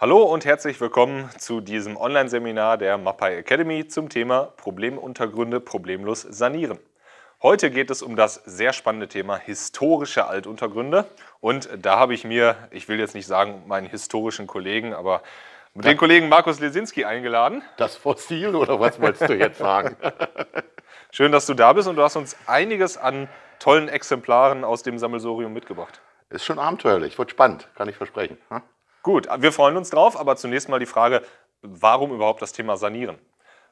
Hallo und herzlich willkommen zu diesem Online-Seminar der Mapai Academy zum Thema Problemuntergründe problemlos sanieren. Heute geht es um das sehr spannende Thema historische Altuntergründe und da habe ich mir, ich will jetzt nicht sagen meinen historischen Kollegen, aber mit den Kollegen Markus Lesinski eingeladen. Das Fossil oder was wolltest du jetzt sagen? Schön, dass du da bist und du hast uns einiges an tollen Exemplaren aus dem Sammelsorium mitgebracht. Ist schon abenteuerlich, wird spannend, kann ich versprechen. Hm? Gut, wir freuen uns drauf, aber zunächst mal die Frage, warum überhaupt das Thema Sanieren?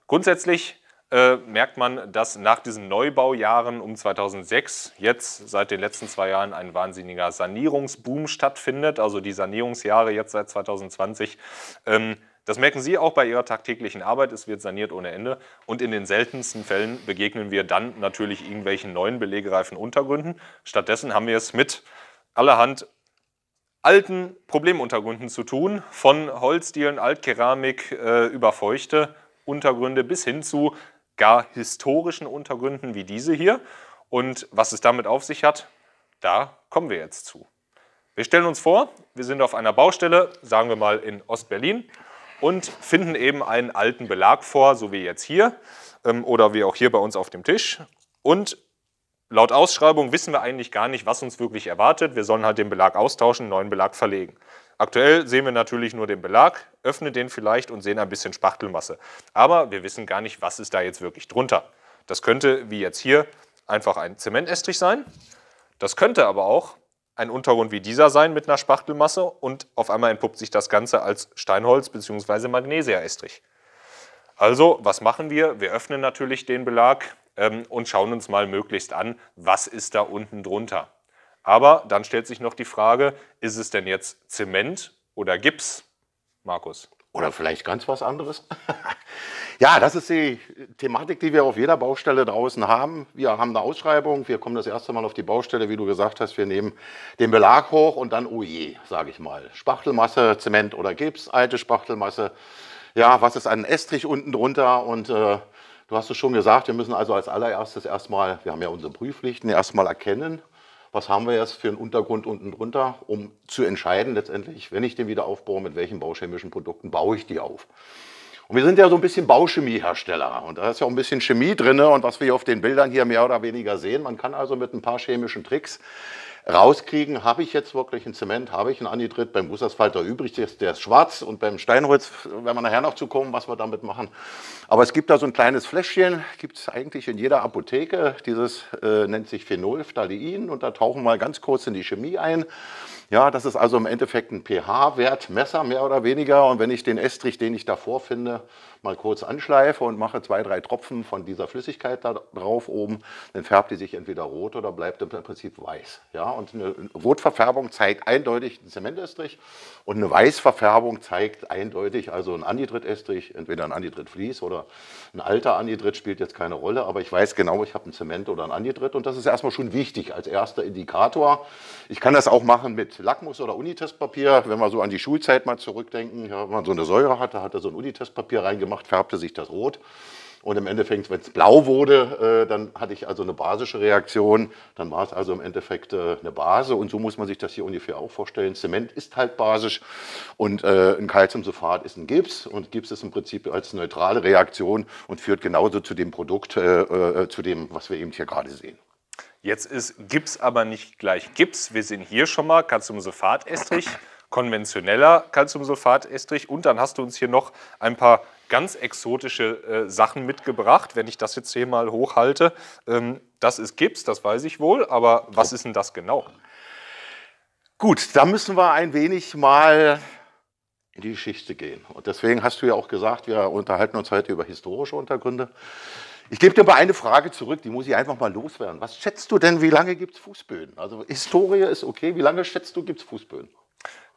Grundsätzlich äh, merkt man, dass nach diesen Neubaujahren um 2006 jetzt seit den letzten zwei Jahren ein wahnsinniger Sanierungsboom stattfindet, also die Sanierungsjahre jetzt seit 2020. Ähm, das merken Sie auch bei Ihrer tagtäglichen Arbeit. Es wird saniert ohne Ende. Und in den seltensten Fällen begegnen wir dann natürlich irgendwelchen neuen belegereifen Untergründen. Stattdessen haben wir es mit allerhand alten Problemuntergründen zu tun, von Holzdielen, Altkeramik äh, über feuchte Untergründe bis hin zu gar historischen Untergründen wie diese hier. Und was es damit auf sich hat, da kommen wir jetzt zu. Wir stellen uns vor, wir sind auf einer Baustelle, sagen wir mal in Ostberlin, und finden eben einen alten Belag vor, so wie jetzt hier ähm, oder wie auch hier bei uns auf dem Tisch, und Laut Ausschreibung wissen wir eigentlich gar nicht, was uns wirklich erwartet. Wir sollen halt den Belag austauschen, neuen Belag verlegen. Aktuell sehen wir natürlich nur den Belag, öffnen den vielleicht und sehen ein bisschen Spachtelmasse. Aber wir wissen gar nicht, was ist da jetzt wirklich drunter. Das könnte, wie jetzt hier, einfach ein Zementestrich sein. Das könnte aber auch ein Untergrund wie dieser sein mit einer Spachtelmasse und auf einmal entpuppt sich das Ganze als Steinholz bzw. Magnesiaestrich. Also, was machen wir? Wir öffnen natürlich den Belag, ähm, und schauen uns mal möglichst an, was ist da unten drunter. Aber dann stellt sich noch die Frage, ist es denn jetzt Zement oder Gips, Markus? Oder vielleicht ganz was anderes? ja, das ist die Thematik, die wir auf jeder Baustelle draußen haben. Wir haben eine Ausschreibung, wir kommen das erste Mal auf die Baustelle, wie du gesagt hast, wir nehmen den Belag hoch und dann, oh je, sage ich mal, Spachtelmasse, Zement oder Gips, alte Spachtelmasse. Ja, was ist ein Estrich unten drunter und... Äh, Du hast es schon gesagt, wir müssen also als allererstes erstmal, wir haben ja unsere Prüfpflichten, erstmal erkennen, was haben wir jetzt für einen Untergrund unten drunter, um zu entscheiden letztendlich, wenn ich den wieder aufbaue, mit welchen bauchemischen Produkten baue ich die auf. Und wir sind ja so ein bisschen Bauchemiehersteller und da ist ja auch ein bisschen Chemie drin und was wir auf den Bildern hier mehr oder weniger sehen, man kann also mit ein paar chemischen Tricks rauskriegen, habe ich jetzt wirklich einen Zement, habe ich einen Anhydrit, beim Gussasfalter übrig ist, der ist schwarz und beim Steinholz werden wir nachher noch zu kommen, was wir damit machen. Aber es gibt da so ein kleines Fläschchen, gibt es eigentlich in jeder Apotheke, dieses äh, nennt sich Phenolphthalein und da tauchen wir ganz kurz in die Chemie ein. Ja, das ist also im Endeffekt ein pH-Wertmesser mehr oder weniger und wenn ich den Estrich, den ich davor finde, mal kurz anschleife und mache zwei, drei Tropfen von dieser Flüssigkeit da drauf oben, dann färbt die sich entweder rot oder bleibt im Prinzip weiß. Ja? Und eine Rotverfärbung zeigt eindeutig einen Zementestrich und eine Weißverfärbung zeigt eindeutig also einen Anhydridestrich, entweder ein Anhydridvlies oder ein alter Anhydrid spielt jetzt keine Rolle, aber ich weiß genau, ich habe einen Zement oder ein Anhydrid und das ist erstmal schon wichtig als erster Indikator. Ich kann das auch machen mit Lackmus oder Unitestpapier, wenn wir so an die Schulzeit mal zurückdenken, ja, wenn man so eine Säure hatte, hat er so ein Unitestpapier reingemacht gemacht, färbte sich das rot. Und im Endeffekt, wenn es blau wurde, äh, dann hatte ich also eine basische Reaktion. Dann war es also im Endeffekt äh, eine Base. Und so muss man sich das hier ungefähr auch vorstellen. Zement ist halt basisch und äh, ein Calciumsulfat ist ein Gips. Und Gips ist im Prinzip als neutrale Reaktion und führt genauso zu dem Produkt, äh, äh, zu dem, was wir eben hier gerade sehen. Jetzt ist Gips aber nicht gleich Gips. Wir sehen hier schon mal Calciumsulfat-Estrich, konventioneller Calciumsulfat-Estrich. Und dann hast du uns hier noch ein paar ganz exotische äh, Sachen mitgebracht, wenn ich das jetzt hier mal hochhalte. Ähm, das ist Gips, das weiß ich wohl, aber was ist denn das genau? Gut, da müssen wir ein wenig mal in die Geschichte gehen. Und deswegen hast du ja auch gesagt, wir unterhalten uns heute über historische Untergründe. Ich gebe dir mal eine Frage zurück, die muss ich einfach mal loswerden. Was schätzt du denn, wie lange gibt es Fußböden? Also Historie ist okay, wie lange schätzt du, gibt es Fußböden?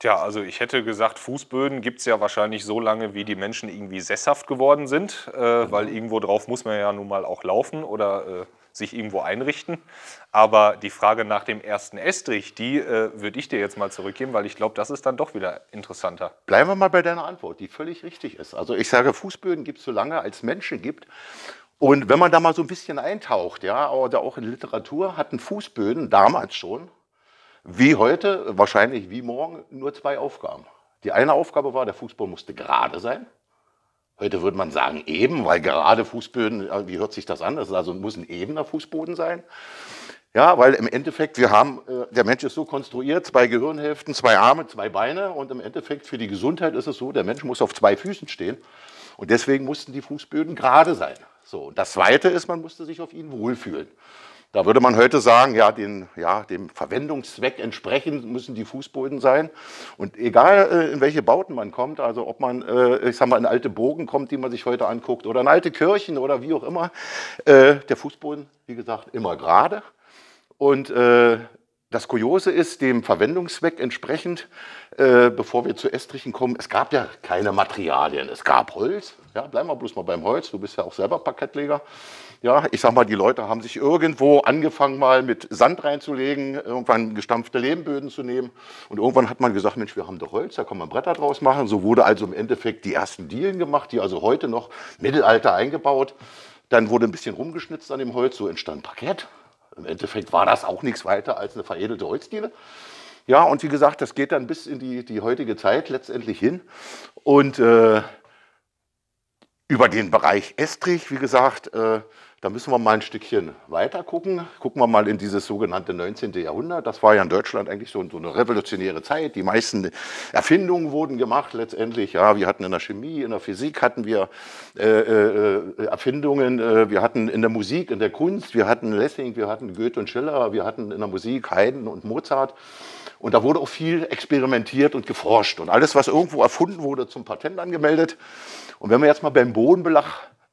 Tja, also ich hätte gesagt, Fußböden gibt es ja wahrscheinlich so lange, wie die Menschen irgendwie sesshaft geworden sind, äh, genau. weil irgendwo drauf muss man ja nun mal auch laufen oder äh, sich irgendwo einrichten. Aber die Frage nach dem ersten Estrich, die äh, würde ich dir jetzt mal zurückgeben, weil ich glaube, das ist dann doch wieder interessanter. Bleiben wir mal bei deiner Antwort, die völlig richtig ist. Also ich sage, Fußböden gibt es so lange, als Menschen gibt. Und wenn man da mal so ein bisschen eintaucht, ja, oder auch in Literatur, hatten Fußböden damals schon, wie heute, wahrscheinlich wie morgen, nur zwei Aufgaben. Die eine Aufgabe war, der Fußball musste gerade sein. Heute würde man sagen eben, weil gerade Fußböden, äh, wie hört sich das an? Das also muss ein ebener Fußboden sein. Ja, weil im Endeffekt, wir haben, äh, der Mensch ist so konstruiert, zwei Gehirnhälften, zwei Arme, zwei Beine und im Endeffekt für die Gesundheit ist es so, der Mensch muss auf zwei Füßen stehen und deswegen mussten die Fußböden gerade sein. So, und das Zweite ist, man musste sich auf ihn wohlfühlen. Da würde man heute sagen, ja, den, ja, dem Verwendungszweck entsprechend müssen die Fußböden sein. Und egal, äh, in welche Bauten man kommt, also ob man, äh, ich sag mal, in alte Bogen kommt, die man sich heute anguckt, oder in alte Kirchen oder wie auch immer, äh, der Fußboden, wie gesagt, immer gerade. Und das Kuriose ist, dem Verwendungszweck entsprechend, bevor wir zu Estrichen kommen, es gab ja keine Materialien. Es gab Holz, ja, bleiben wir bloß mal beim Holz, du bist ja auch selber Parkettleger. Ja, ich sag mal, die Leute haben sich irgendwo angefangen, mal mit Sand reinzulegen, irgendwann gestampfte Lehmböden zu nehmen. Und irgendwann hat man gesagt, Mensch, wir haben doch Holz, da kann man Bretter draus machen. So wurde also im Endeffekt die ersten Dielen gemacht, die also heute noch Mittelalter eingebaut. Dann wurde ein bisschen rumgeschnitzt an dem Holz, so entstand Parkett. Im Endeffekt war das auch nichts weiter als eine veredelte Holzdiele. Ja, und wie gesagt, das geht dann bis in die, die heutige Zeit letztendlich hin. Und äh, über den Bereich Estrich, wie gesagt, äh, da müssen wir mal ein Stückchen weiter gucken. Gucken wir mal in dieses sogenannte 19. Jahrhundert. Das war ja in Deutschland eigentlich so, eine revolutionäre Zeit. Die meisten Erfindungen wurden gemacht letztendlich. Ja, wir hatten in der Chemie, in der Physik hatten wir äh, äh, Erfindungen. Äh, wir hatten in der Musik, in der Kunst, wir hatten Lessing, wir hatten Goethe und Schiller, wir hatten in der Musik Haydn und Mozart. Und da wurde auch viel experimentiert und geforscht. Und alles, was irgendwo erfunden wurde, zum Patent angemeldet. Und wenn wir jetzt mal beim Bodenbelag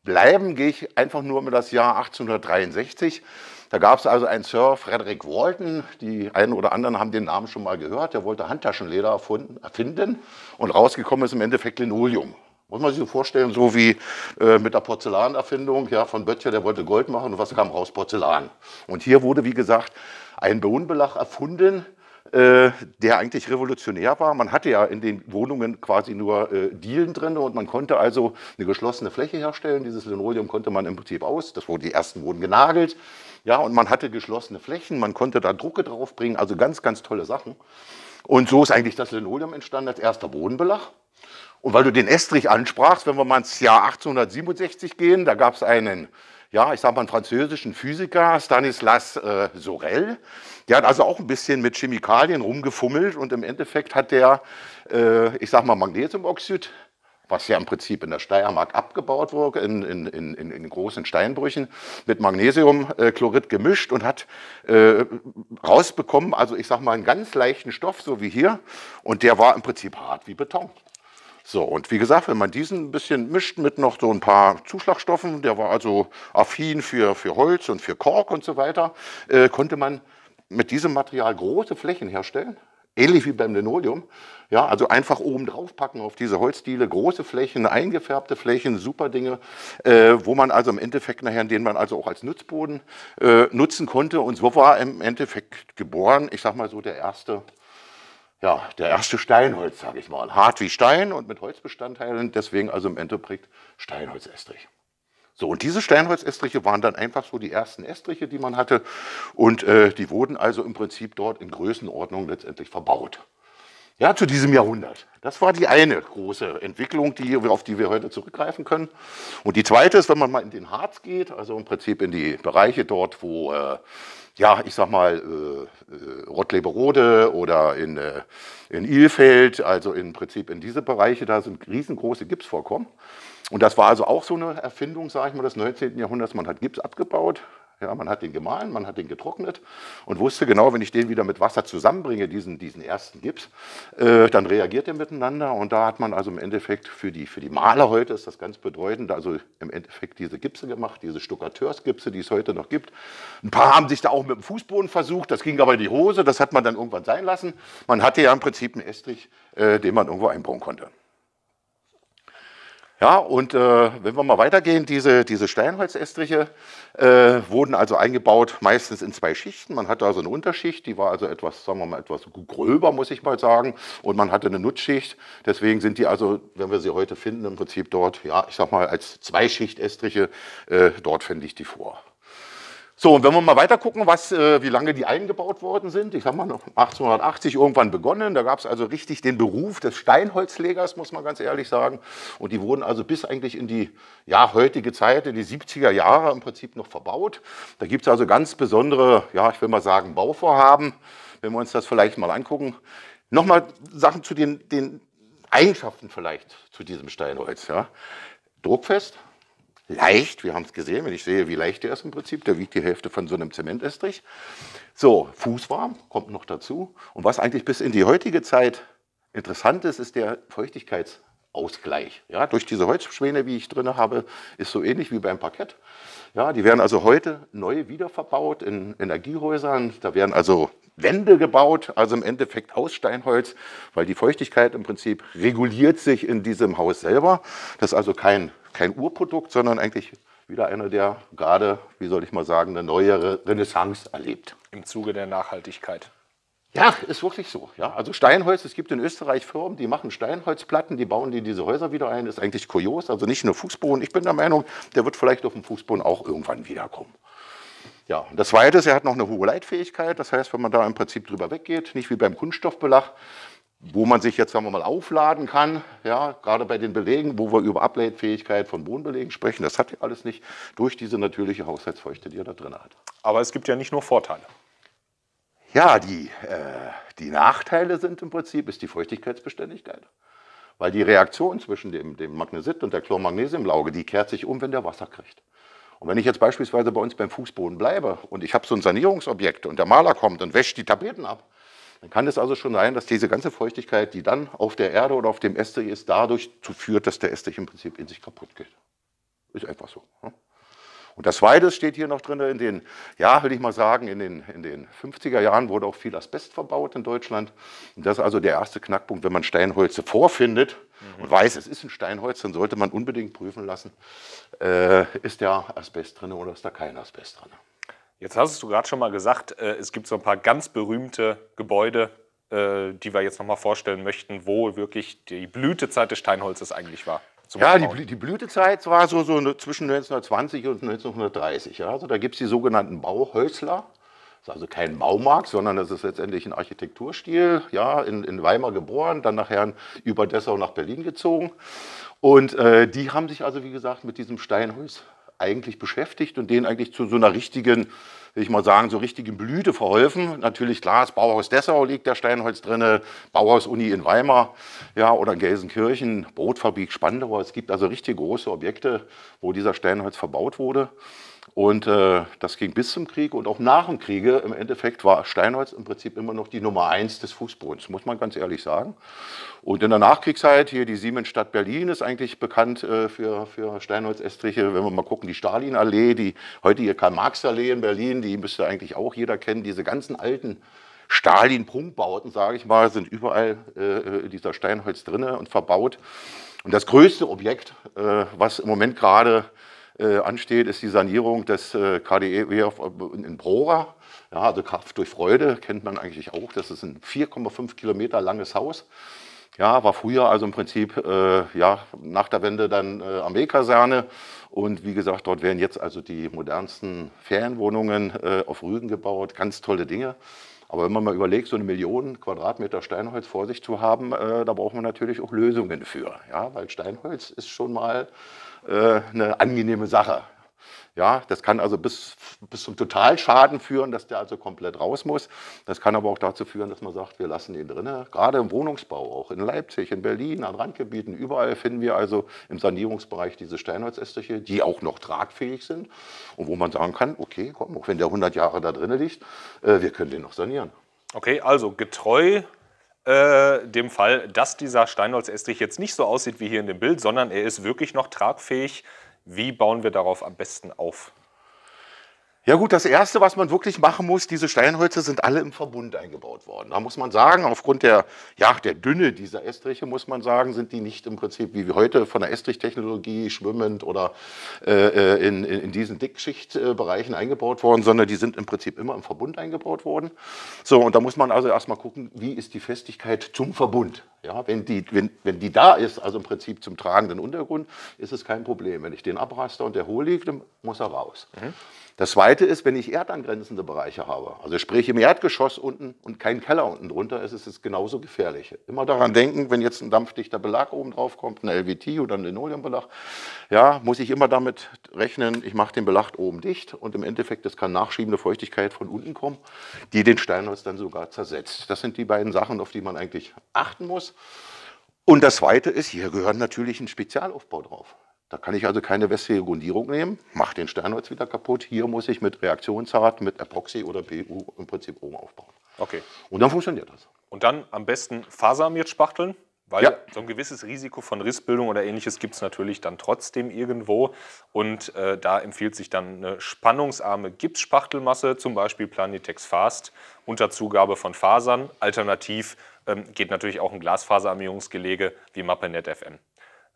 bleiben, gehe ich einfach nur mit das Jahr 1863. Da gab es also einen Sir Frederick Walton, die einen oder anderen haben den Namen schon mal gehört, der wollte Handtaschenleder erfunden, erfinden und rausgekommen ist im Endeffekt Linoleum. Muss man sich so vorstellen, so wie äh, mit der Porzellanerfindung ja, von Böttcher, der wollte Gold machen und was kam raus? Porzellan. Und hier wurde, wie gesagt, ein Bohnenbelag erfunden, äh, der eigentlich revolutionär war. Man hatte ja in den Wohnungen quasi nur äh, Dielen drin und man konnte also eine geschlossene Fläche herstellen. Dieses Linoleum konnte man im Prinzip aus. Das wurden die ersten wurden genagelt. Ja, und man hatte geschlossene Flächen, man konnte da Drucke drauf bringen, also ganz, ganz tolle Sachen. Und so ist eigentlich das Linoleum entstanden als erster Bodenbelag. Und weil du den Estrich ansprachst, wenn wir mal ins Jahr 1867 gehen, da gab es einen ja, ich sag mal, einen französischen Physiker, Stanislas äh, Sorel. Der hat also auch ein bisschen mit Chemikalien rumgefummelt und im Endeffekt hat der, äh, ich sag mal, Magnesiumoxid was ja im Prinzip in der Steiermark abgebaut wurde, in, in, in, in großen Steinbrüchen, mit Magnesiumchlorid gemischt und hat äh, rausbekommen, also ich sag mal, einen ganz leichten Stoff, so wie hier. Und der war im Prinzip hart wie Beton. So, und wie gesagt, wenn man diesen ein bisschen mischt mit noch so ein paar Zuschlagstoffen, der war also affin für, für Holz und für Kork und so weiter, äh, konnte man mit diesem Material große Flächen herstellen, ähnlich wie beim Linoleum. Ja, also einfach oben drauf packen auf diese Holzdiele, große Flächen, eingefärbte Flächen, super Dinge, äh, wo man also im Endeffekt nachher, den man also auch als Nutzboden äh, nutzen konnte. Und so war im Endeffekt geboren, ich sag mal so, der erste ja, der erste Steinholz, sage ich mal. Hart wie Stein und mit Holzbestandteilen, deswegen also im Endeffekt Steinholzestrich. So, und diese Steinholzestriche waren dann einfach so die ersten Estriche, die man hatte. Und äh, die wurden also im Prinzip dort in Größenordnung letztendlich verbaut ja, zu diesem Jahrhundert. Das war die eine große Entwicklung, die, auf die wir heute zurückgreifen können. Und die zweite ist, wenn man mal in den Harz geht, also im Prinzip in die Bereiche dort, wo, äh, ja, ich sag mal, äh, äh, Rottleberode oder in, äh, in Ilfeld, also im Prinzip in diese Bereiche, da sind riesengroße Gipsvorkommen. Und das war also auch so eine Erfindung, sage ich mal, des 19. Jahrhunderts. Man hat Gips abgebaut, ja, man hat den gemahlen, man hat den getrocknet und wusste genau, wenn ich den wieder mit Wasser zusammenbringe, diesen, diesen ersten Gips, äh, dann reagiert er miteinander. Und da hat man also im Endeffekt für die, für die Maler heute, ist das ganz bedeutend, also im Endeffekt diese Gipse gemacht, diese Stuckateursgipse, die es heute noch gibt. Ein paar haben sich da auch mit dem Fußboden versucht, das ging aber in die Hose, das hat man dann irgendwann sein lassen. Man hatte ja im Prinzip einen Estrich, äh, den man irgendwo einbauen konnte. Ja, und äh, wenn wir mal weitergehen, diese, diese Steinholzestriche äh, wurden also eingebaut, meistens in zwei Schichten. Man hatte also eine Unterschicht, die war also etwas, sagen wir mal, etwas gröber, muss ich mal sagen. Und man hatte eine Nutzschicht. Deswegen sind die also, wenn wir sie heute finden, im Prinzip dort, ja, ich sag mal, als Zweischicht-Estriche, äh, dort fände ich die vor. So, und wenn wir mal weiter gucken, was, äh, wie lange die eingebaut worden sind, ich habe mal noch 1880 irgendwann begonnen, da gab es also richtig den Beruf des Steinholzlegers, muss man ganz ehrlich sagen. Und die wurden also bis eigentlich in die ja, heutige Zeit, in die 70er Jahre im Prinzip noch verbaut. Da gibt es also ganz besondere, ja, ich will mal sagen, Bauvorhaben, wenn wir uns das vielleicht mal angucken. Nochmal Sachen zu den, den Eigenschaften vielleicht zu diesem Steinholz. Ja. Druckfest, leicht, wir haben es gesehen, wenn ich sehe, wie leicht der ist im Prinzip, der wiegt die Hälfte von so einem Zementestrich. So, fußwarm, kommt noch dazu. Und was eigentlich bis in die heutige Zeit interessant ist, ist der Feuchtigkeitsausgleich. Ja, durch diese Holzschwäne, wie ich drin habe, ist so ähnlich wie beim Parkett. Ja, die werden also heute neu wiederverbaut in Energiehäusern. Da werden also Wände gebaut, also im Endeffekt aus Steinholz, weil die Feuchtigkeit im Prinzip reguliert sich in diesem Haus selber. Das ist also kein kein Urprodukt, sondern eigentlich wieder einer, der gerade, wie soll ich mal sagen, eine neue Renaissance erlebt. Im Zuge der Nachhaltigkeit. Ja, ist wirklich so. Ja. Also Steinholz, es gibt in Österreich Firmen, die machen Steinholzplatten, die bauen die diese Häuser wieder ein. Ist eigentlich kurios, also nicht nur Fußboden. Ich bin der Meinung, der wird vielleicht auf dem Fußboden auch irgendwann wiederkommen. Ja, und das Zweite ist, er hat noch eine hohe Leitfähigkeit. Das heißt, wenn man da im Prinzip drüber weggeht, nicht wie beim Kunststoffbelach, wo man sich jetzt, sagen wir mal, aufladen kann, ja, gerade bei den Belegen, wo wir über Ableitfähigkeit von Bodenbelegen sprechen, das hat ja alles nicht durch diese natürliche Haushaltsfeuchte, die er da drin hat. Aber es gibt ja nicht nur Vorteile. Ja, die, äh, die Nachteile sind im Prinzip, ist die Feuchtigkeitsbeständigkeit. Weil die Reaktion zwischen dem, dem Magnesit und der Chlormagnesiumlauge, die kehrt sich um, wenn der Wasser kriegt. Und wenn ich jetzt beispielsweise bei uns beim Fußboden bleibe und ich habe so ein Sanierungsobjekt und der Maler kommt und wäscht die Tapeten ab, dann kann es also schon sein, dass diese ganze Feuchtigkeit, die dann auf der Erde oder auf dem Estrich ist, dadurch zu führt, dass der Estrich im Prinzip in sich kaputt geht. Ist einfach so. Ne? Und das Zweite steht hier noch drin, in den, ja, will ich mal sagen, in den, in den 50er Jahren wurde auch viel Asbest verbaut in Deutschland. Und das ist also der erste Knackpunkt, wenn man Steinholze vorfindet mhm. und weiß, es ist ein Steinholz, dann sollte man unbedingt prüfen lassen, äh, ist da Asbest drin oder ist da kein Asbest drin. Jetzt hast du gerade schon mal gesagt, äh, es gibt so ein paar ganz berühmte Gebäude, äh, die wir jetzt noch mal vorstellen möchten, wo wirklich die Blütezeit des Steinholzes eigentlich war. Ja, die, die, Blütezeit war so, so ne, zwischen 1920 und 1930. Ja? Also da gibt es die sogenannten Bauhäusler. Das ist also kein Baumarkt, sondern das ist letztendlich ein Architekturstil. Ja, in, in Weimar geboren, dann nachher über Dessau nach Berlin gezogen. Und äh, die haben sich also, wie gesagt, mit diesem Steinholz eigentlich beschäftigt und denen eigentlich zu so einer richtigen, will ich mal sagen, so richtigen Blüte verholfen. Natürlich, klar, das Bauhaus Dessau liegt der Steinholz drin, Bauhaus Uni in Weimar ja, oder Gelsenkirchen, Brotfabrik Spandauer. Es gibt also richtig große Objekte, wo dieser Steinholz verbaut wurde. Und äh, das ging bis zum Krieg und auch nach dem Kriege. Im Endeffekt war Steinholz im Prinzip immer noch die Nummer eins des Fußbodens, muss man ganz ehrlich sagen. Und in der Nachkriegszeit, hier die Siemensstadt Berlin ist eigentlich bekannt äh, für, für Steinholz-Estriche. Wenn wir mal gucken, die Stalinallee, die heutige Karl-Marx-Allee in Berlin, die müsste eigentlich auch jeder kennen. Diese ganzen alten Stalin-Prunkbauten, sage ich mal, sind überall äh, äh dieser Steinholz drinne und verbaut. Und das größte Objekt, äh, was im Moment gerade äh, ansteht, ist die Sanierung des äh, KDE äh, in Brora. Ja, also Kraft durch Freude kennt man eigentlich auch. Das ist ein 4,5 Kilometer langes Haus. Ja, war früher also im Prinzip äh, ja, nach der Wende dann äh, Armeekaserne. Und wie gesagt, dort werden jetzt also die modernsten Ferienwohnungen äh, auf Rügen gebaut. Ganz tolle Dinge. Aber wenn man mal überlegt, so eine Million Quadratmeter Steinholz vor sich zu haben, äh, da braucht man natürlich auch Lösungen für. Ja, weil Steinholz ist schon mal äh, eine angenehme Sache. Ja, das kann also bis, bis zum Totalschaden führen, dass der also komplett raus muss. Das kann aber auch dazu führen, dass man sagt, wir lassen ihn drin. Gerade im Wohnungsbau, auch in Leipzig, in Berlin, an Randgebieten, überall finden wir also im Sanierungsbereich diese Steinholzästliche, die auch noch tragfähig sind und wo man sagen kann, okay, komm, auch wenn der 100 Jahre da drin liegt, äh, wir können den noch sanieren. Okay, also getreu äh, dem Fall, dass dieser Steinholz-Estrich jetzt nicht so aussieht wie hier in dem Bild, sondern er ist wirklich noch tragfähig. Wie bauen wir darauf am besten auf? Ja gut, das Erste, was man wirklich machen muss, diese Steinhölzer sind alle im Verbund eingebaut worden. Da muss man sagen, aufgrund der, ja, der Dünne dieser Estriche, muss man sagen, sind die nicht im Prinzip, wie heute von der Estrichtechnologie schwimmend oder äh, äh in, in, diesen Dickschichtbereichen eingebaut worden, sondern die sind im Prinzip immer im Verbund eingebaut worden. So, und da muss man also erstmal gucken, wie ist die Festigkeit zum Verbund. Ja, wenn, die, wenn, wenn die da ist, also im Prinzip zum tragenden Untergrund, ist es kein Problem. Wenn ich den abraste und der hohl liegt, dann muss er raus. Mhm. Das zweite ist, wenn ich erdangrenzende Bereiche habe, also sprich im Erdgeschoss unten und kein Keller unten drunter ist, ist es genauso gefährlich. Immer daran denken, wenn jetzt ein dampfdichter Belag oben drauf kommt, ein LVT oder ein Linoleumbelag, ja, muss ich immer damit rechnen, ich mache den Belag oben dicht und im Endeffekt, es kann nachschiebende Feuchtigkeit von unten kommen, die den Steinholz dann sogar zersetzt. Das sind die beiden Sachen, auf die man eigentlich achten muss. Und das Zweite ist, hier gehört natürlich ein Spezialaufbau drauf. Da kann ich also keine wässrige Grundierung nehmen, mache den Sternholz wieder kaputt. Hier muss ich mit Reaktionsart, mit Epoxy oder PU im Prinzip oben aufbauen. Okay. Und dann funktioniert das. Und dann am besten fasermiert spachteln, weil ja. so ein gewisses Risiko von Rissbildung oder ähnliches gibt es natürlich dann trotzdem irgendwo. Und äh, da empfiehlt sich dann eine spannungsarme Gipsspachtelmasse, zum Beispiel Planitex Fast, unter Zugabe von Fasern, alternativ ähm, geht natürlich auch ein Glasfaserarmierungsgelege wie MappeNet FM.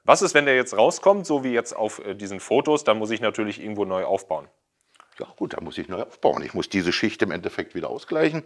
Was ist, wenn der jetzt rauskommt, so wie jetzt auf äh, diesen Fotos, dann muss ich natürlich irgendwo neu aufbauen. Ja gut, da muss ich neu aufbauen. Ich muss diese Schicht im Endeffekt wieder ausgleichen.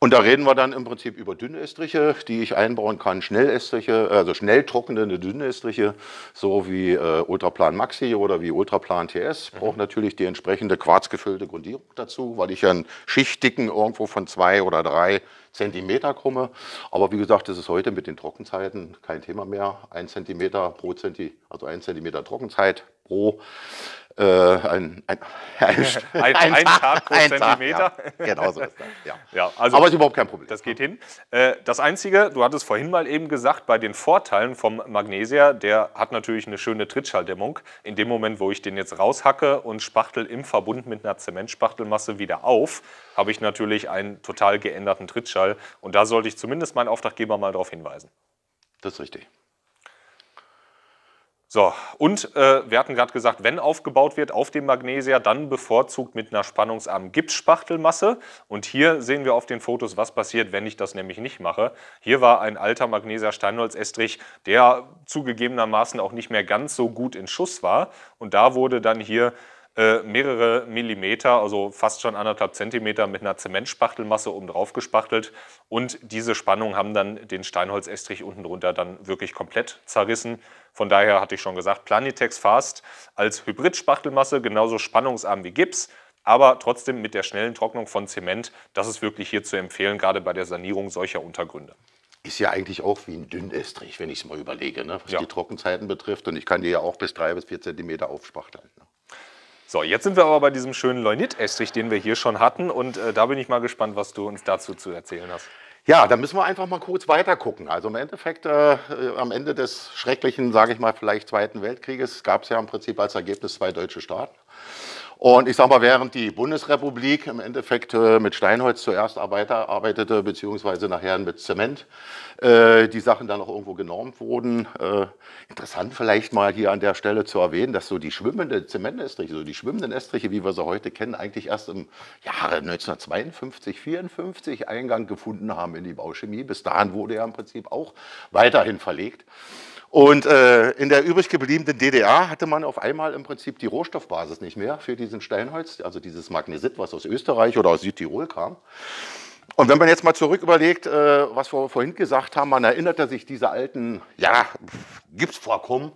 Und da reden wir dann im Prinzip über dünne Estriche, die ich einbauen kann, Schnellestriche, also schnell trocknende dünne Estriche, so wie äh, Ultraplan Maxi oder wie Ultraplan TS. Mhm. Braucht mhm. natürlich die entsprechende quarzgefüllte Grundierung dazu, weil ich ja einen Schichtdicken irgendwo von zwei oder drei Zentimeter krumme. Aber wie gesagt, das ist heute mit den Trockenzeiten kein Thema mehr. Ein Zentimeter pro Zentimeter, also ein Zentimeter Trockenzeit pro äh, ein, ein, ein, ein, ein, Tag, Tag pro ein Zentimeter. Tag, ja. Genau so ist das. Ja. ja also Aber ist überhaupt kein Problem. Das geht hin. Äh, das Einzige, du hattest vorhin mal eben gesagt, bei den Vorteilen vom Magnesia, der hat natürlich eine schöne Trittschalldämmung. In dem Moment, wo ich den jetzt raushacke und spachtel im Verbund mit einer Zementspachtelmasse wieder auf, habe ich natürlich einen total geänderten Trittschall. Fall. Und da sollte ich zumindest meinen Auftraggeber mal darauf hinweisen. Das ist richtig. So, und äh, wir hatten gerade gesagt, wenn aufgebaut wird auf dem Magnesia, dann bevorzugt mit einer spannungsarmen Gipsspachtelmasse. Und hier sehen wir auf den Fotos, was passiert, wenn ich das nämlich nicht mache. Hier war ein alter Magnesia steinholz estrich der zugegebenermaßen auch nicht mehr ganz so gut in Schuss war. Und da wurde dann hier äh, mehrere Millimeter, also fast schon anderthalb Zentimeter mit einer Zementspachtelmasse oben drauf gespachtelt und diese Spannung haben dann den Steinholzestrich unten drunter dann wirklich komplett zerrissen. Von daher hatte ich schon gesagt, Planitex Fast als Hybrid-Spachtelmasse genauso spannungsarm wie Gips, aber trotzdem mit der schnellen Trocknung von Zement, das ist wirklich hier zu empfehlen, gerade bei der Sanierung solcher Untergründe. Ist ja eigentlich auch wie ein Dünnestrich, wenn ich es mal überlege, ne? was ja. die Trockenzeiten betrifft. Und ich kann die ja auch bis drei bis vier Zentimeter aufspachteln. Ne? So, jetzt sind wir aber bei diesem schönen Leunit-Estrich, den wir hier schon hatten. Und äh, da bin ich mal gespannt, was du uns dazu zu erzählen hast. Ja, da müssen wir einfach mal kurz weiter gucken. Also im Endeffekt, äh, am Ende des schrecklichen, sage ich mal, vielleicht Zweiten Weltkrieges gab es ja im Prinzip als Ergebnis zwei deutsche Staaten. Und ich sage mal, während die Bundesrepublik im Endeffekt äh, mit Steinholz zuerst Arbeiter arbeitete, beziehungsweise nachher mit Zement, äh, die Sachen dann auch irgendwo genormt wurden. Äh, interessant vielleicht mal hier an der Stelle zu erwähnen, dass so die schwimmende Zementestriche, so die schwimmenden Estriche, wie wir sie heute kennen, eigentlich erst im Jahre 1952, 54 Eingang gefunden haben in die Bauchemie. Bis dahin wurde ja im Prinzip auch weiterhin verlegt. Und äh, in der übrig gebliebenen DDR hatte man auf einmal im Prinzip die Rohstoffbasis nicht mehr für diesen Steinholz, also dieses Magnesit, was aus Österreich oder aus Südtirol kam. Und wenn man jetzt mal zurück überlegt, äh, was wir vorhin gesagt haben, man erinnerte sich diese alten, ja, Gipsvorkommen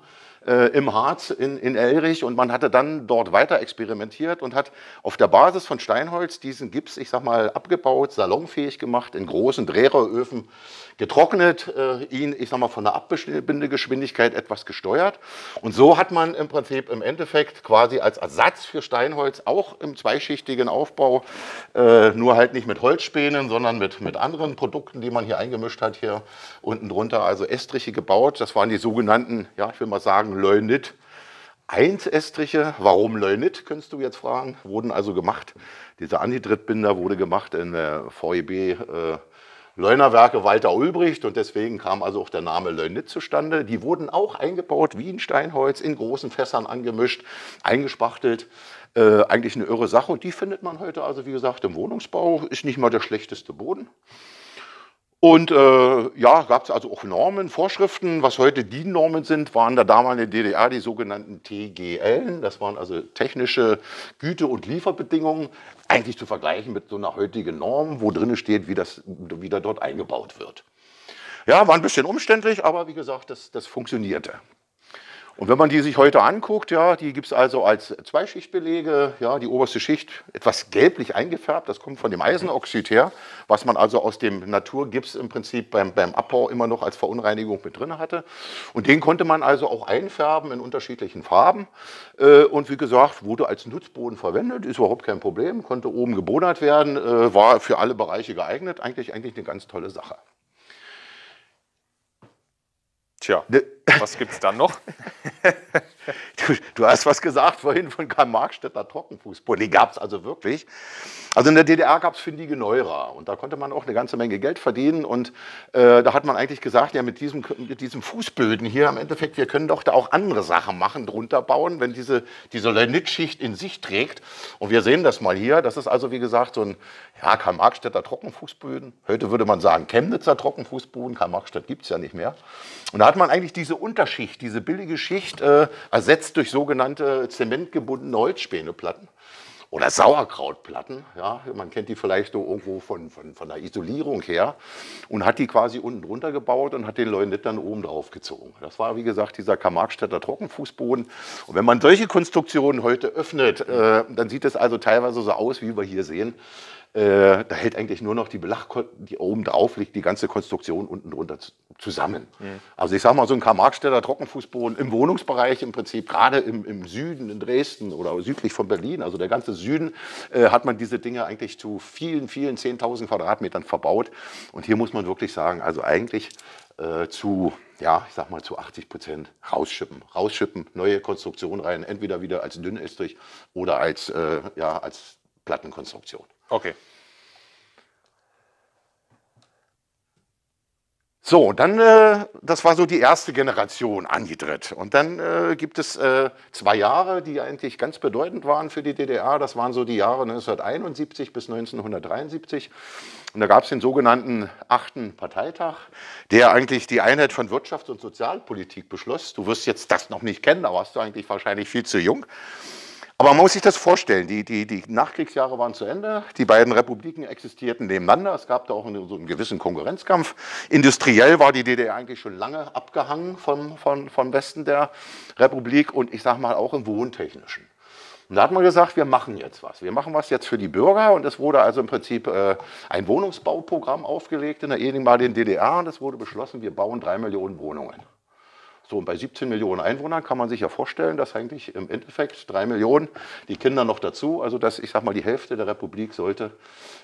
äh, im Harz in, in Elrich und man hatte dann dort weiter experimentiert und hat auf der Basis von Steinholz diesen Gips, ich sag mal, abgebaut, salonfähig gemacht in großen Drehröfen getrocknet, äh, ihn, ich sag mal, von der Abbindegeschwindigkeit etwas gesteuert. Und so hat man im Prinzip im Endeffekt quasi als Ersatz für Steinholz auch im zweischichtigen Aufbau, äh, nur halt nicht mit Holzspänen, sondern mit, mit anderen Produkten, die man hier eingemischt hat, hier unten drunter, also Estriche gebaut. Das waren die sogenannten, ja, ich will mal sagen, Leunit. 1-Estriche, warum Leunit, könntest du jetzt fragen, wurden also gemacht. Dieser Anhydritbinder wurde gemacht in der VEB äh, Leunerwerke Walter Ulbricht und deswegen kam also auch der Name Leunit zustande. Die wurden auch eingebaut wie ein Steinholz, in großen Fässern angemischt, eingespachtelt. Äh, eigentlich eine irre Sache und die findet man heute also wie gesagt im Wohnungsbau, ist nicht mal der schlechteste Boden. Und äh, ja, gab es also auch Normen, Vorschriften. Was heute die Normen sind, waren da damals in der DDR die sogenannten TGL. Das waren also technische Güte- und Lieferbedingungen eigentlich zu vergleichen mit so einer heutigen Norm, wo drin steht, wie das wieder dort eingebaut wird. Ja, war ein bisschen umständlich, aber wie gesagt, das, das funktionierte. Und wenn man die sich heute anguckt, ja, die gibt es also als Zweischichtbelege, ja, die oberste Schicht etwas gelblich eingefärbt, das kommt von dem Eisenoxid her, was man also aus dem Naturgips im Prinzip beim, beim Abbau immer noch als Verunreinigung mit drin hatte. Und den konnte man also auch einfärben in unterschiedlichen Farben. Äh, und wie gesagt, wurde als Nutzboden verwendet, ist überhaupt kein Problem, konnte oben gebodert werden, äh, war für alle Bereiche geeignet, eigentlich, eigentlich eine ganz tolle Sache. Tja, ne. was gibt's dann noch? du hast was gesagt vorhin von karl Markstädter städter Trockenfußpulli. Die gab es also wirklich. Also in der DDR gab es findige Neurer und da konnte man auch eine ganze Menge Geld verdienen. Und äh, da hat man eigentlich gesagt, ja, mit diesem, mit diesem Fußböden hier, im Endeffekt, wir können doch da auch andere Sachen machen, drunter bauen, wenn diese, diese Lernitschicht in sich trägt. Und wir sehen das mal hier. Das ist also, wie gesagt, so ein ja, karl Markstädter städter Trockenfußböden. Heute würde man sagen Chemnitzer Trockenfußboden. karl Markstädt gibt es ja nicht mehr. Und da hat man eigentlich diese Unterschicht, diese billige Schicht äh, ersetzt durch sogenannte zementgebundene Holzspäneplatten oder Sauerkrautplatten. Ja, man kennt die vielleicht so irgendwo von, von, von der Isolierung her und hat die quasi unten drunter gebaut und hat den Leunit dann oben drauf gezogen. Das war, wie gesagt, dieser Kamarkstädter Trockenfußboden. Und wenn man solche Konstruktionen heute öffnet, äh, dann sieht es also teilweise so aus, wie wir hier sehen. Äh, da hält eigentlich nur noch die Belach, die oben drauf liegt, die ganze Konstruktion unten drunter zusammen. Mhm. Also ich sage mal, so ein Karl-Marx-Städter Trockenfußboden im Wohnungsbereich im Prinzip, gerade im, im, Süden, in Dresden oder südlich von Berlin, also der ganze Süden, äh, hat man diese Dinge eigentlich zu vielen, vielen 10.000 Quadratmetern verbaut. Und hier muss man wirklich sagen, also eigentlich äh, zu, ja, ich sag mal zu 80 Prozent rausschippen. Rausschippen, neue Konstruktion rein, entweder wieder als Dünnestrich oder als, äh, ja, als Plattenkonstruktion. Okay. So, dann, äh, das war so die erste Generation Anhydrit. Und dann äh, gibt es äh, zwei Jahre, die eigentlich ganz bedeutend waren für die DDR. Das waren so die Jahre 1971 bis 1973. Und da gab es den sogenannten achten Parteitag, der eigentlich die Einheit von Wirtschafts- und Sozialpolitik beschloss. Du wirst jetzt das noch nicht kennen, da warst du eigentlich wahrscheinlich viel zu jung. Aber man muss sich das vorstellen, die, die, die, Nachkriegsjahre waren zu Ende, die beiden Republiken existierten nebeneinander, es gab da auch einen, so einen gewissen Konkurrenzkampf. Industriell war die DDR eigentlich schon lange abgehangen vom, vom, vom Westen der Republik und ich sage mal auch im Wohntechnischen. Und da hat man gesagt, wir machen jetzt was. Wir machen was jetzt für die Bürger. Und es wurde also im Prinzip äh, ein Wohnungsbauprogramm aufgelegt in der ehemaligen DDR. Und es wurde beschlossen, wir bauen drei Millionen Wohnungen. So, und bei 17 Millionen Einwohnern kann man sich ja vorstellen, dass eigentlich im Endeffekt drei Millionen, die Kinder noch dazu, also dass ich sage mal, die Hälfte der Republik sollte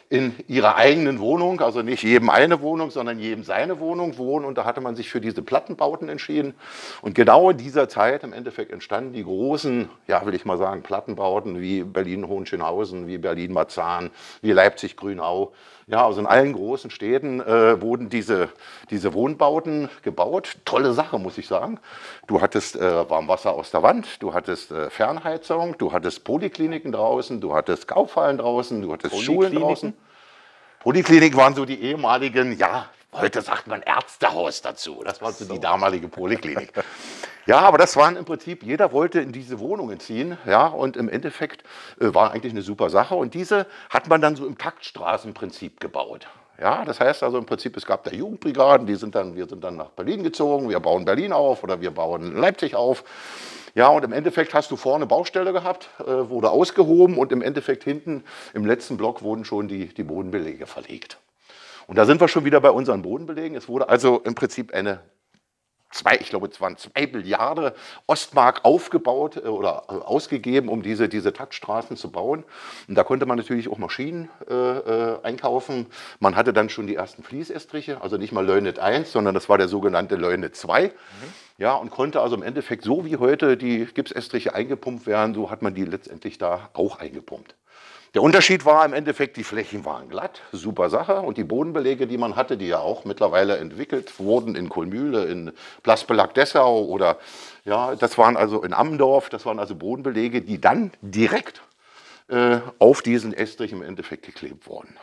in ihrer eigenen Wohnung, also nicht jedem eine Wohnung, sondern jedem seine Wohnung wohnen. Und da hatte man sich für diese Plattenbauten entschieden. Und genau in dieser Zeit im Endeffekt entstanden die großen, ja, will ich mal sagen, Plattenbauten wie Berlin-Hohenschönhausen, wie Berlin-Marzahn, wie Leipzig-Grünau. Ja, also in allen großen Städten äh, wurden diese, diese Wohnbauten gebaut. Tolle Sache, muss ich sagen. Du hattest äh, Warmwasser aus der Wand, du hattest äh, Fernheizung, du hattest Polikliniken draußen, du hattest Kaufhallen draußen, du hattest Schulen draußen. Poliklinik waren so die ehemaligen, ja, heute sagt man Ärztehaus dazu. Das war so, so. die damalige Poliklinik. ja, aber das waren im Prinzip, jeder wollte in diese Wohnungen ziehen. Ja, und im Endeffekt äh, war eigentlich eine super Sache. Und diese hat man dann so im Taktstraßenprinzip gebaut. Ja, das heißt also im Prinzip, es gab da Jugendbrigaden, die sind dann, wir sind dann nach Berlin gezogen, wir bauen Berlin auf oder wir bauen Leipzig auf. Ja, und im Endeffekt hast du vorne Baustelle gehabt, äh, wurde ausgehoben und im Endeffekt hinten im letzten Block wurden schon die, die Bodenbelege verlegt. Und da sind wir schon wieder bei unseren Bodenbelegen. Es wurde also im Prinzip eine zwei, ich glaube, es waren zwei Milliarden Ostmark aufgebaut äh, oder äh, ausgegeben, um diese, diese Taktstraßen zu bauen. Und da konnte man natürlich auch Maschinen äh, äh, einkaufen. Man hatte dann schon die ersten Fließestriche, also nicht mal Leunet 1, sondern das war der sogenannte Leunet 2. Mhm. Ja, und konnte also im Endeffekt, so wie heute die Gipsestriche eingepumpt werden, so hat man die letztendlich da auch eingepumpt. Der Unterschied war im Endeffekt, die Flächen waren glatt, super Sache. Und die Bodenbelege, die man hatte, die ja auch mittlerweile entwickelt wurden in Kolmühle, in Plasbelag Dessau oder ja, das waren also in Ammendorf, das waren also Bodenbelege, die dann direkt äh, auf diesen Estrich im Endeffekt geklebt wurden.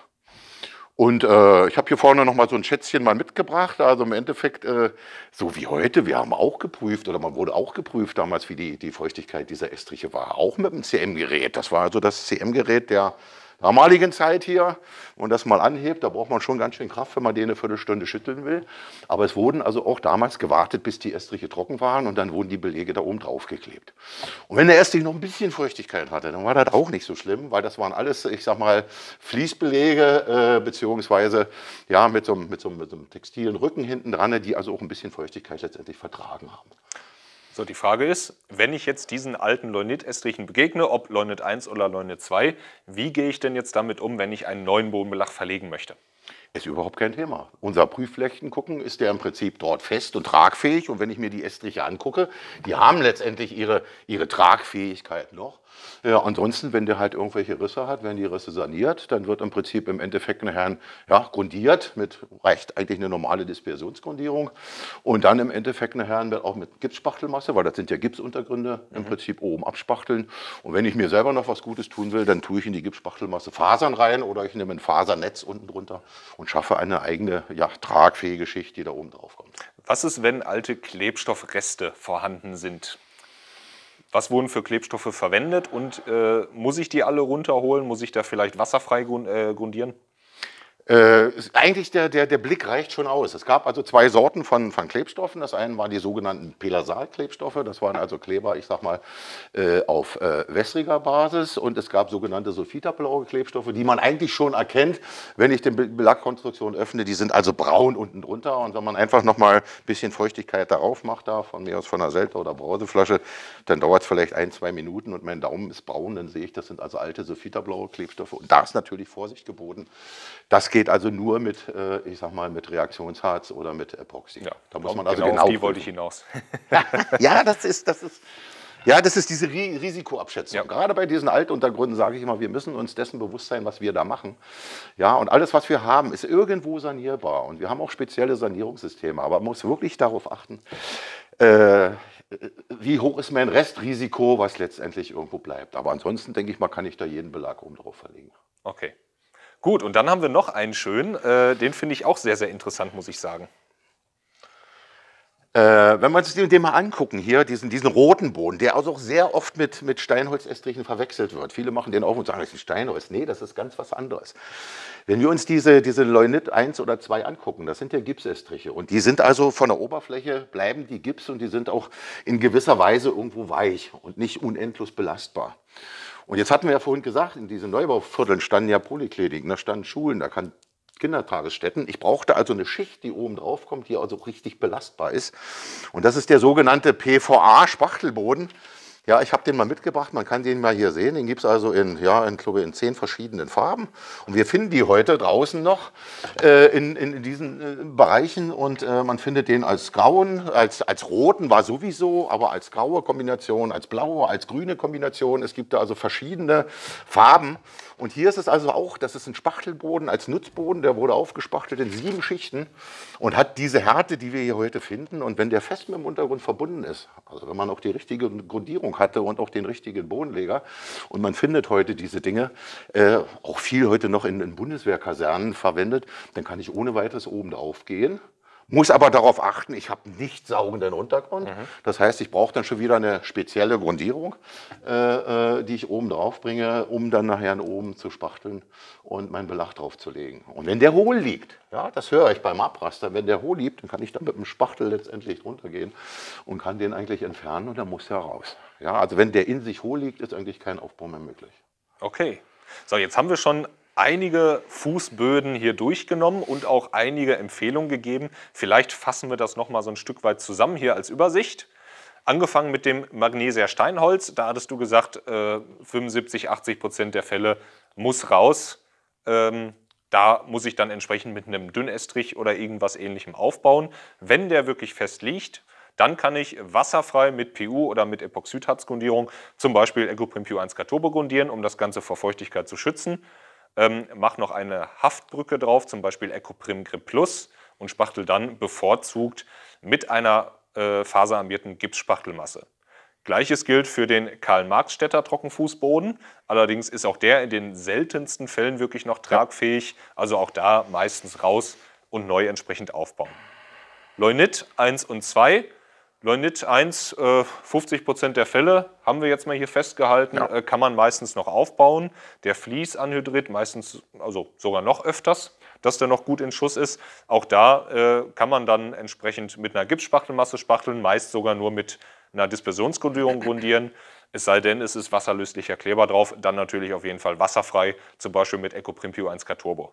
Und äh, ich habe hier vorne nochmal so ein Schätzchen mal mitgebracht. Also im Endeffekt, äh, so wie heute, wir haben auch geprüft oder man wurde auch geprüft damals, wie die, die Feuchtigkeit dieser Estriche war. Auch mit dem CM-Gerät. Das war also das CM-Gerät der damaligen Zeit hier und das mal anhebt, da braucht man schon ganz schön Kraft, wenn man den eine Viertelstunde schütteln will. Aber es wurden also auch damals gewartet, bis die Estriche trocken waren und dann wurden die Belege da oben drauf geklebt. Und wenn der Estrich noch ein bisschen Feuchtigkeit hatte, dann war das auch nicht so schlimm, weil das waren alles, ich sag mal, Fließbelege äh, beziehungsweise ja, mit so, mit, so, mit so einem textilen Rücken hinten dran, die also auch ein bisschen Feuchtigkeit letztendlich vertragen haben. So, die Frage ist, wenn ich jetzt diesen alten Leunit-Estrichen begegne, ob Leunit 1 oder Leunit 2, wie gehe ich denn jetzt damit um, wenn ich einen neuen Bodenbelag verlegen möchte? Ist überhaupt kein Thema. Unser Prüfflächen gucken, ist der im Prinzip dort fest und tragfähig. Und wenn ich mir die Estriche angucke, die haben letztendlich ihre, ihre Tragfähigkeit noch. Ja, ansonsten, wenn der halt irgendwelche Risse hat, werden die Risse saniert, dann wird im Prinzip im Endeffekt nachher Herrn ja, grundiert, mit reicht eigentlich eine normale Dispersionsgrundierung und dann im Endeffekt nachher auch mit Gipsspachtelmasse, weil das sind ja Gipsuntergründe, im mhm. Prinzip oben abspachteln und wenn ich mir selber noch was Gutes tun will, dann tue ich in die Gipsspachtelmasse Fasern rein oder ich nehme ein Fasernetz unten drunter und schaffe eine eigene ja, tragfähige Schicht, die da oben drauf kommt. Was ist, wenn alte Klebstoffreste vorhanden sind? was wurden für Klebstoffe verwendet und äh, muss ich die alle runterholen? Muss ich da vielleicht wasserfrei äh, grundieren? Äh, eigentlich der, der, der Blick reicht schon aus. Es gab also zwei Sorten von, von Klebstoffen. Das eine waren die sogenannten Pelasal-Klebstoffe. Das waren also Kleber, ich sag mal, äh, auf äh, wässriger Basis. Und es gab sogenannte sulfitapelore Klebstoffe, die man eigentlich schon erkennt, wenn ich die Lackkonstruktion öffne. Die sind also braun unten drunter. Und wenn man einfach nochmal ein bisschen Feuchtigkeit darauf macht, da von mir aus von einer Selta- oder Brauseflasche, dann dauert es vielleicht ein, zwei Minuten und mein Daumen ist braun. Dann sehe ich, das sind also alte sulfitapelore Klebstoffe. Und da ist natürlich Vorsicht geboten. Das geht geht also nur mit, äh, ich sag mal, mit Reaktionsharz oder mit Epoxy. Ja, da muss man also genau, genau auf die wollte ich hinaus. ja, das ist, das ist, ja, das ist diese Risikoabschätzung. Ja. Gerade bei diesen Altuntergründen sage ich immer, wir müssen uns dessen bewusst sein, was wir da machen. Ja, und alles, was wir haben, ist irgendwo sanierbar. Und wir haben auch spezielle Sanierungssysteme. Aber man muss wirklich darauf achten, äh, wie hoch ist mein Restrisiko, was letztendlich irgendwo bleibt. Aber ansonsten denke ich mal, kann ich da jeden Belag oben drauf verlegen. Okay. Gut, und dann haben wir noch einen schönen, äh, den finde ich auch sehr, sehr interessant, muss ich sagen. Äh, wenn wir uns den, den mal angucken, hier, diesen, diesen roten Boden, der also auch sehr oft mit, mit Steinholzestrichen verwechselt wird. Viele machen den auf und sagen, das ist ein Steinholz. Nee, das ist ganz was anderes. Wenn wir uns diese, diese Leunit 1 oder 2 angucken, das sind ja Gipsestriche. Und die sind also von der Oberfläche, bleiben die Gips und die sind auch in gewisser Weise irgendwo weich und nicht unendlos belastbar. Und jetzt hatten wir ja vorhin gesagt, in diesen Neubauvierteln standen ja Polikliniken, da standen Schulen, da kann Kindertagesstätten. Ich brauchte also eine Schicht, die oben drauf kommt, die also richtig belastbar ist. Und das ist der sogenannte PVA-Spachtelboden. Ja, ich habe den mal mitgebracht. Man kann den mal hier sehen. Den gibt es also in, ja, in, glaube in zehn verschiedenen Farben. Und wir finden die heute draußen noch äh, in, in diesen äh, Bereichen. Und äh, man findet den als grauen, als, als roten war sowieso, aber als graue Kombination, als blaue, als grüne Kombination. Es gibt da also verschiedene Farben. Und hier ist es also auch, das ist ein Spachtelboden als Nutzboden, der wurde aufgespachtelt in sieben Schichten und hat diese Härte, die wir hier heute finden. Und wenn der fest mit dem Untergrund verbunden ist, also wenn man auch die richtige Grundierung hatte und auch den richtigen Bodenleger, und man findet heute diese Dinge, äh, auch viel heute noch in, in Bundeswehrkasernen verwendet, dann kann ich ohne weiteres oben drauf gehen muss aber darauf achten, ich habe nicht saugenden Untergrund. Mhm. Das heißt, ich brauche dann schon wieder eine spezielle Grundierung, äh, äh die ich oben drauf bringe, um dann nachher oben zu spachteln und meinen Belag drauf zu legen. Und wenn der hohl liegt, ja, das höre ich beim Abraster, wenn der hohl liegt, dann kann ich dann mit dem Spachtel letztendlich runtergehen und kann den eigentlich entfernen und dann muss er raus. Ja, also wenn der in sich hohl liegt, ist eigentlich kein Aufbau mehr möglich. Okay. So, jetzt haben wir schon einige Fußböden hier durchgenommen und auch einige Empfehlungen gegeben. Vielleicht fassen wir das nochmal so ein Stück weit zusammen hier als Übersicht. Angefangen mit dem Magnesia Steinholz, da hattest du gesagt, äh, 75, 80 Prozent der Fälle muss raus. Ähm, da muss ich dann entsprechend mit einem Dünnestrich oder irgendwas ähnlichem aufbauen. Wenn der wirklich fest liegt, dann kann ich wasserfrei mit PU oder mit Epoxidharzgrundierung zum Beispiel Ecoprim PU 1 Katurbe grundieren, um das Ganze vor Feuchtigkeit zu schützen ähm, mach noch eine Haftbrücke drauf, zum Beispiel Ecoprim Grip Plus und spachtel dann bevorzugt mit einer äh, faserarmierten Gipsspachtelmasse. Gleiches gilt für den Karl-Marx-Städter Trockenfußboden. Allerdings ist auch der in den seltensten Fällen wirklich noch tragfähig. Also auch da meistens raus und neu entsprechend aufbauen. Leunit 1 und 2 Leunit 1, 50 Prozent der Fälle haben wir jetzt mal hier festgehalten, ja. Äh, kann man meistens noch aufbauen. Der Fließanhydrid meistens, also sogar noch öfters, dass der noch gut in Schuss ist. Auch da äh, kann man dann entsprechend mit einer Gipsspachtelmasse spachteln, meist sogar nur mit einer Dispersionsgrundierung grundieren. Es sei denn, es ist wasserlöslicher Kleber drauf, dann natürlich auf jeden Fall wasserfrei, zum Beispiel mit EcoPrimpio 1K Turbo.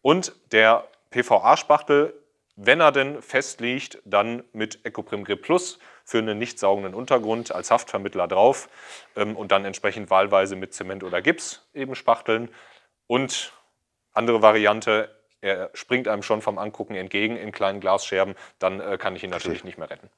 Und der PVA-Spachtel wenn er denn festliegt, dann mit Ecoprim Grip Plus für einen nicht saugenden Untergrund als Haftvermittler drauf ähm, und dann entsprechend wahlweise mit Zement oder Gips eben spachteln. Und andere Variante, er springt einem schon vom Angucken entgegen in kleinen Glasscherben, dann äh, kann ich ihn natürlich nicht mehr retten.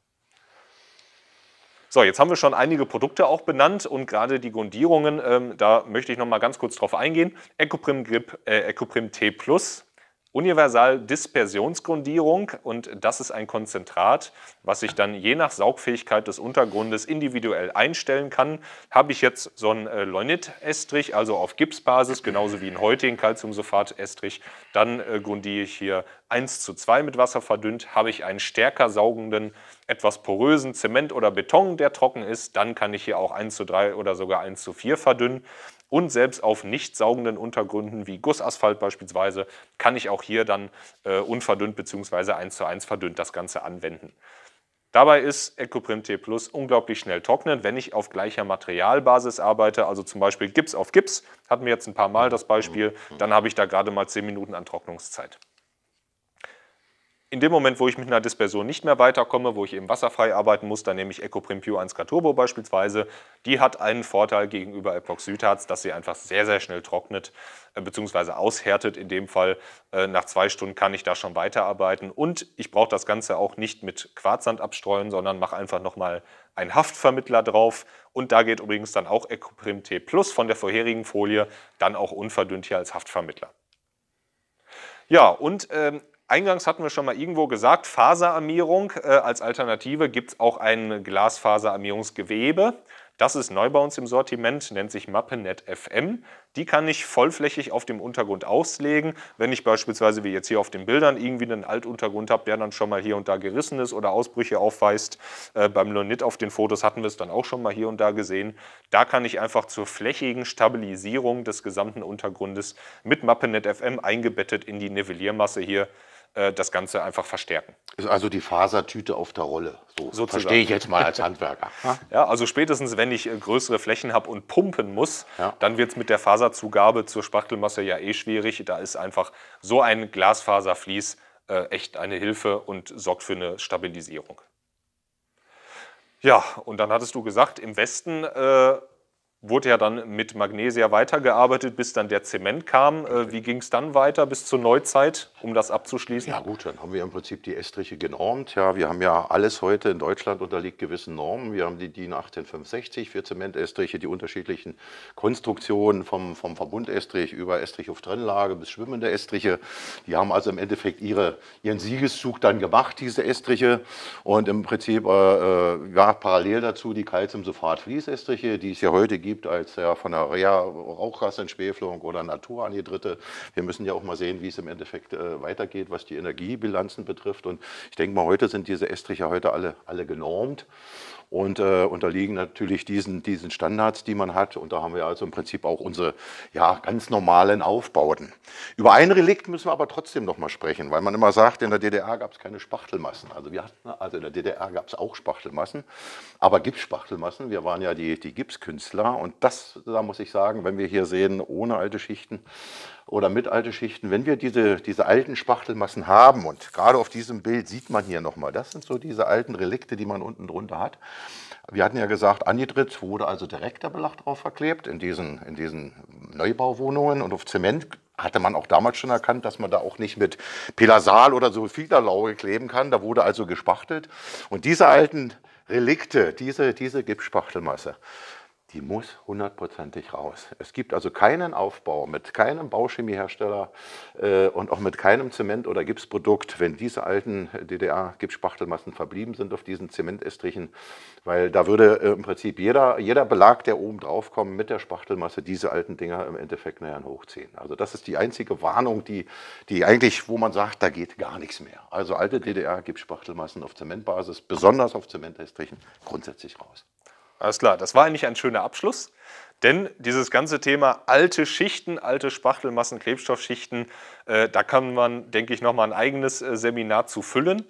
So, jetzt haben wir schon einige Produkte auch benannt und gerade die Grundierungen, ähm, da möchte ich noch mal ganz kurz drauf eingehen. Ecoprim Grip, äh, Ecoprim T Plus Universal-Dispersionsgrundierung und das ist ein Konzentrat, was ich dann je nach Saugfähigkeit des Untergrundes individuell einstellen kann. Habe ich jetzt so einen äh, Leunit-Estrich, also auf Gipsbasis, genauso wie einen heutigen Calciumsulfat-Estrich, dann äh, grundiere ich hier 1 zu 2 mit Wasser verdünnt. Habe ich einen stärker saugenden, etwas porösen Zement oder Beton, der trocken ist, dann kann ich hier auch 1 zu 3 oder sogar 1 zu 4 verdünnen. Und selbst auf nicht saugenden Untergründen wie Gussasphalt beispielsweise kann ich auch hier dann äh, unverdünnt bzw. 1 zu 1 verdünnt das Ganze anwenden. Dabei ist EcoPrim T Plus unglaublich schnell trocknend, wenn ich auf gleicher Materialbasis arbeite, also zum Beispiel Gips auf Gips, hatten wir jetzt ein paar Mal das Beispiel, mhm. dann habe ich da gerade mal 10 Minuten an Trocknungszeit. In dem Moment, wo ich mit einer Dispersion nicht mehr weiterkomme, wo ich eben wasserfrei arbeiten muss, dann nehme ich Ecoprim Pure 1K Turbo beispielsweise. Die hat einen Vorteil gegenüber Epoxidharz, dass sie einfach sehr, sehr schnell trocknet äh, bzw. aushärtet. In dem Fall äh, nach zwei Stunden kann ich da schon weiterarbeiten. Und ich brauche das Ganze auch nicht mit Quarzsand abstreuen, sondern mache einfach nochmal einen Haftvermittler drauf. Und da geht übrigens dann auch Ecoprim T Plus von der vorherigen Folie dann auch unverdünnt hier als Haftvermittler. Ja, und ähm, Eingangs hatten wir schon mal irgendwo gesagt, Faserarmierung äh, als Alternative gibt es auch ein Glasfaserarmierungsgewebe. Das ist neu bei uns im Sortiment, nennt sich Mappenet FM. Die kann ich vollflächig auf dem Untergrund auslegen. Wenn ich beispielsweise, wie jetzt hier auf den Bildern, irgendwie einen Altuntergrund habe, der dann schon mal hier und da gerissen ist oder Ausbrüche aufweist, äh, beim Lonit auf den Fotos hatten wir es dann auch schon mal hier und da gesehen, da kann ich einfach zur flächigen Stabilisierung des gesamten Untergrundes mit Mappenet FM eingebettet in die Nivelliermasse hier äh, das Ganze einfach verstärken. Ist also die Fasertüte auf der Rolle. So Sozusagen. verstehe ich jetzt mal als Handwerker. ja, also spätestens, wenn ich äh, größere Flächen habe und pumpen muss, ja. dann wird es mit der Faserzugabe zur Spachtelmasse ja eh schwierig. Da ist einfach so ein Glasfaserflies äh, echt eine Hilfe und sorgt für eine Stabilisierung. Ja, und dann hattest du gesagt, im Westen äh, wurde ja dann mit Magnesia weitergearbeitet, bis dann der Zement kam. Äh, wie ging es dann weiter bis zur Neuzeit, um das abzuschließen? Ja gut, dann haben wir im Prinzip die Estriche genormt. Ja, wir haben ja alles heute in Deutschland unterliegt gewissen Normen. Wir haben die DIN 1865 für Zementestriche, die unterschiedlichen Konstruktionen vom, vom Verbundestrich über Estrich auf Trennlage bis schwimmende Estriche. Die haben also im Endeffekt ihre, ihren Siegeszug dann gemacht, diese Estriche. Und im Prinzip äh, äh ja, parallel dazu die calcium Calciumsulfat-Fließestriche, die es ja heute gibt gibt als ja, von der Reha Rauchgasentschwefelung oder Naturanhydrite. Wir müssen ja auch mal sehen, wie es im Endeffekt äh, weitergeht, was die Energiebilanzen betrifft. Und ich denke mal, heute sind diese Estriche heute alle, alle genormt und äh, unterliegen natürlich diesen, diesen Standards, die man hat. Und da haben wir also im Prinzip auch unsere ja, ganz normalen Aufbauten. Über ein Relikt müssen wir aber trotzdem noch mal sprechen, weil man immer sagt, in der DDR gab es keine Spachtelmassen. Also, wir hatten, also in der DDR gab es auch Spachtelmassen, aber Gipsspachtelmassen. Wir waren ja die, die Gipskünstler und das, da muss ich sagen, wenn wir hier sehen, ohne alte Schichten, oder mittelalte Schichten, wenn wir diese, diese alten Spachtelmassen haben, und gerade auf diesem Bild sieht man hier nochmal, das sind so diese alten Relikte, die man unten drunter hat. Wir hatten ja gesagt, Anhydrit wurde also direkter Belach drauf verklebt in diesen, in diesen Neubauwohnungen und auf Zement hatte man auch damals schon erkannt, dass man da auch nicht mit Pelasal oder so Fiederlauge kleben kann. Da wurde also gespachtelt. Und diese alten Relikte, diese, diese Gipsspachtelmasse, die muss hundertprozentig raus. Es gibt also keinen Aufbau mit keinem Bauchemiehersteller äh, und auch mit keinem Zement- oder Gipsprodukt, wenn diese alten äh, DDR-Gipsspachtelmassen verblieben sind auf diesen Zementestrichen, weil da würde äh, im Prinzip jeder, jeder Belag, der oben drauf kommt, mit der Spachtelmasse diese alten Dinger im Endeffekt näher hochziehen. Also das ist die einzige Warnung, die, die eigentlich, wo man sagt, da geht gar nichts mehr. Also alte DDR-Gipsspachtelmassen auf Zementbasis, besonders auf Zementestrichen, grundsätzlich raus. Alles klar, das war eigentlich ein schöner Abschluss, denn dieses ganze Thema alte Schichten, alte Spachtelmassen, Klebstoffschichten, äh, da kann man, denke ich, nochmal ein eigenes äh, Seminar zu füllen.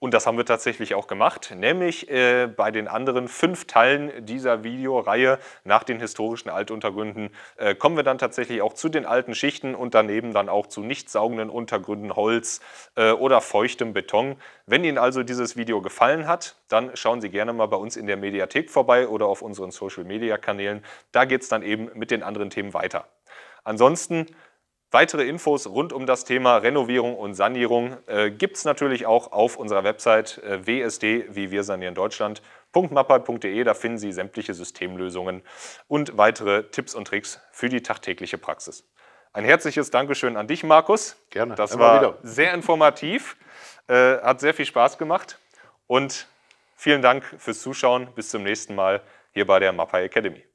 Und das haben wir tatsächlich auch gemacht, nämlich äh, bei den anderen fünf Teilen dieser Videoreihe nach den historischen Altuntergründen äh, kommen wir dann tatsächlich auch zu den alten Schichten und daneben dann auch zu nicht saugenden Untergründen, Holz äh, oder feuchtem Beton. Wenn Ihnen also dieses Video gefallen hat, dann schauen Sie gerne mal bei uns in der Mediathek vorbei oder auf unseren Social-Media-Kanälen. Da geht es dann eben mit den anderen Themen weiter. Ansonsten Weitere Infos rund um das Thema Renovierung und Sanierung äh, gibt es natürlich auch auf unserer Website äh, WSD, wie wir sanieren Deutschland. E. da finden Sie sämtliche Systemlösungen und weitere Tipps und Tricks für die tagtägliche Praxis. Ein herzliches Dankeschön an dich, Markus. Gerne. Das Immer war wieder. sehr informativ, äh, hat sehr viel Spaß gemacht und vielen Dank fürs Zuschauen. Bis zum nächsten Mal hier bei der Mappa Academy.